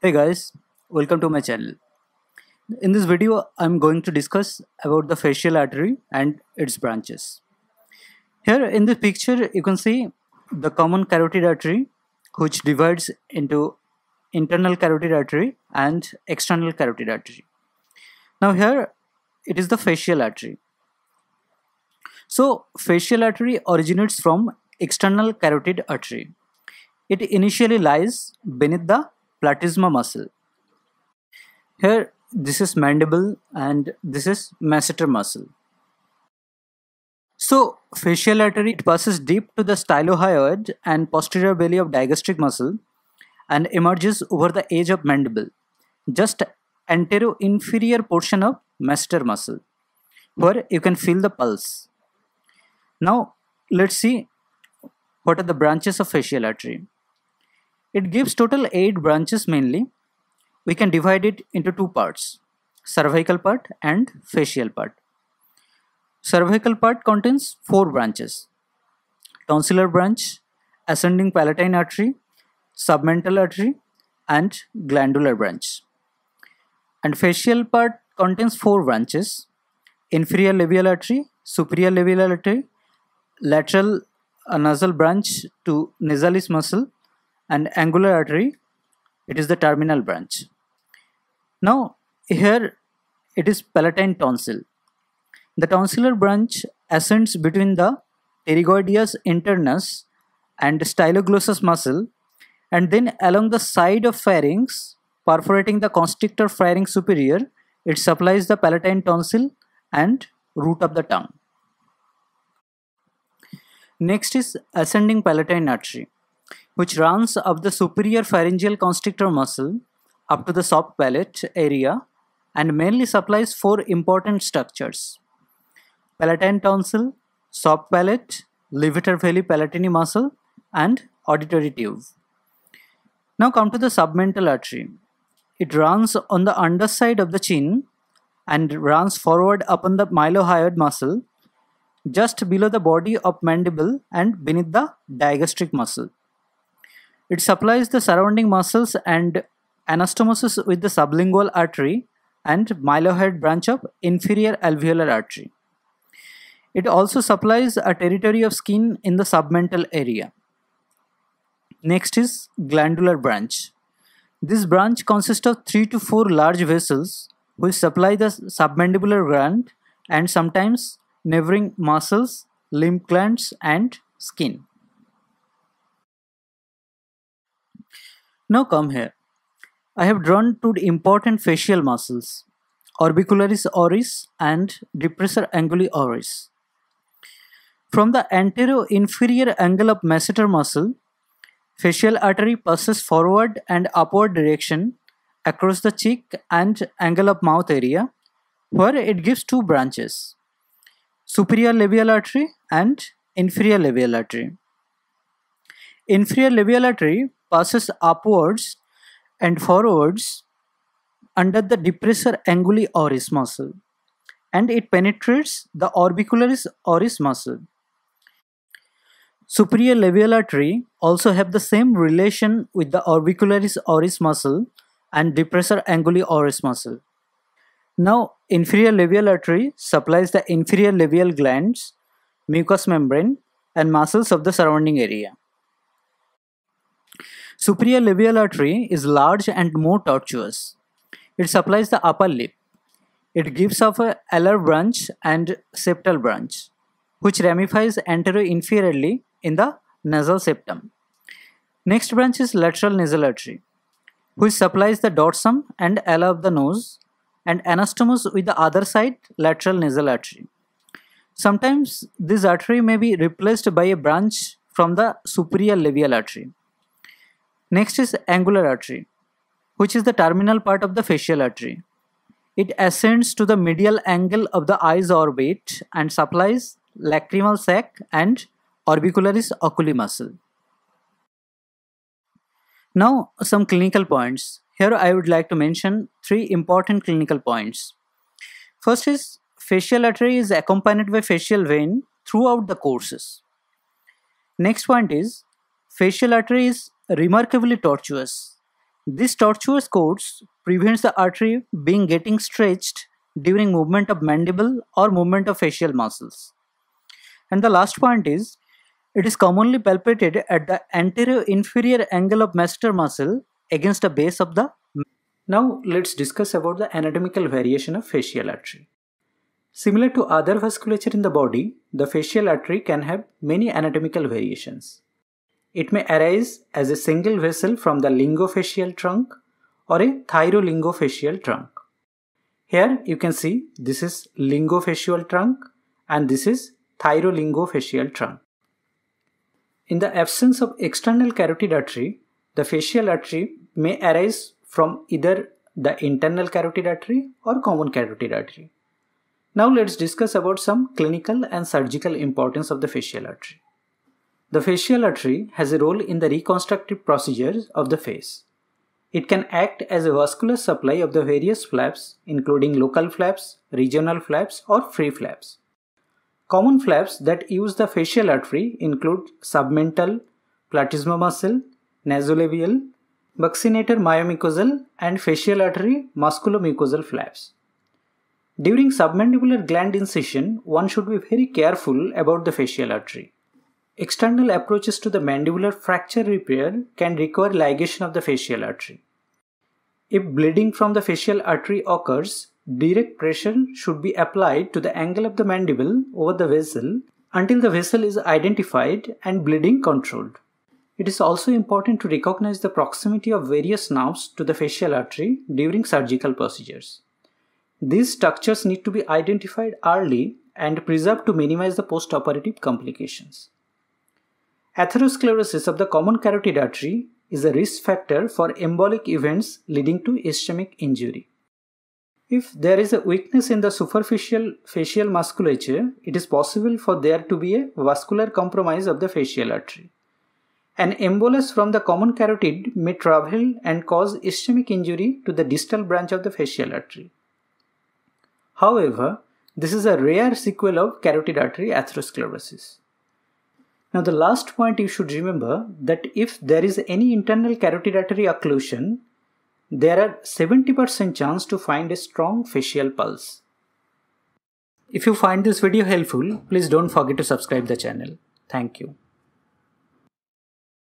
Hey guys, welcome to my channel. In this video, I'm going to discuss about the facial artery and its branches. Here in this picture, you can see the common carotid artery which divides into internal carotid artery and external carotid artery. Now here, it is the facial artery. So facial artery originates from external carotid artery. It initially lies beneath the platysma muscle. Here, this is mandible and this is masseter muscle. So, facial artery it passes deep to the stylohyoid and posterior belly of digastric muscle and emerges over the edge of mandible, just anterior inferior portion of masseter muscle, where you can feel the pulse. Now, let's see what are the branches of facial artery. It gives total 8 branches mainly. We can divide it into two parts, cervical part and facial part. Cervical part contains 4 branches, tonsillar branch, ascending palatine artery, submental artery and glandular branch. And facial part contains 4 branches, inferior labial artery, superior labial artery, lateral uh, nasal branch to nasalis muscle and angular artery it is the terminal branch now here it is palatine tonsil the tonsillar branch ascends between the pterygoideus internus and styloglossus muscle and then along the side of pharynx perforating the constrictor pharynx superior it supplies the palatine tonsil and root of the tongue next is ascending palatine artery which runs up the superior pharyngeal constrictor muscle up to the soft palate area and mainly supplies four important structures palatine tonsil, soft palate, levator veli palatini muscle, and auditory tube. Now come to the submental artery. It runs on the underside of the chin and runs forward upon the mylohyoid muscle just below the body of mandible and beneath the digastric muscle. It supplies the surrounding muscles and anastomosis with the sublingual artery and mylohyoid branch of inferior alveolar artery. It also supplies a territory of skin in the submental area. Next is glandular branch. This branch consists of 3 to 4 large vessels which supply the submandibular gland and sometimes neighboring muscles, lymph glands and skin. Now come here. I have drawn two important facial muscles, orbicularis oris and depressor anguli oris. From the anterior inferior angle of masseter muscle, facial artery passes forward and upward direction across the cheek and angle of mouth area where it gives two branches superior labial artery and inferior labial artery Inferior labial artery passes upwards and forwards under the depressor anguli oris muscle and it penetrates the orbicularis oris muscle. Superior labial artery also have the same relation with the orbicularis oris muscle and depressor anguli oris muscle. Now, inferior labial artery supplies the inferior labial glands, mucous membrane and muscles of the surrounding area. Superior labial artery is large and more tortuous. It supplies the upper lip. It gives off a alar branch and septal branch, which ramifies anteroinferiorly in the nasal septum. Next branch is lateral nasal artery, which supplies the dorsum and ala of the nose and anastomus with the other side lateral nasal artery. Sometimes this artery may be replaced by a branch from the superior labial artery. Next is angular artery, which is the terminal part of the facial artery. It ascends to the medial angle of the eye's orbit and supplies lacrimal sac and orbicularis oculi muscle. Now, some clinical points. Here I would like to mention three important clinical points. First is facial artery is accompanied by facial vein throughout the courses. Next point is facial artery is remarkably tortuous. This tortuous course prevents the artery being getting stretched during movement of mandible or movement of facial muscles. And the last point is, it is commonly palpated at the anterior inferior angle of masseter muscle against the base of the. Now let's discuss about the anatomical variation of facial artery. Similar to other vasculature in the body, the facial artery can have many anatomical variations. It may arise as a single vessel from the lingofacial trunk or a thyrolingofacial trunk. Here you can see this is lingofacial trunk and this is thyrolingofacial trunk. In the absence of external carotid artery, the facial artery may arise from either the internal carotid artery or common carotid artery. Now let's discuss about some clinical and surgical importance of the facial artery. The facial artery has a role in the reconstructive procedures of the face. It can act as a vascular supply of the various flaps, including local flaps, regional flaps, or free flaps. Common flaps that use the facial artery include submental, platysma muscle, nasolabial, buccinator myomucosal, and facial artery musculomucosal flaps. During submandibular gland incision, one should be very careful about the facial artery. External approaches to the mandibular fracture repair can require ligation of the facial artery. If bleeding from the facial artery occurs, direct pressure should be applied to the angle of the mandible over the vessel until the vessel is identified and bleeding controlled. It is also important to recognize the proximity of various nerves to the facial artery during surgical procedures. These structures need to be identified early and preserved to minimize the postoperative complications. Atherosclerosis of the common carotid artery is a risk factor for embolic events leading to ischemic injury. If there is a weakness in the superficial facial musculature, it is possible for there to be a vascular compromise of the facial artery. An embolus from the common carotid may travel and cause ischemic injury to the distal branch of the facial artery. However, this is a rare sequel of carotid artery atherosclerosis. Now the last point you should remember that if there is any internal carotid artery occlusion, there are 70% chance to find a strong facial pulse. If you find this video helpful, please don't forget to subscribe the channel. Thank you.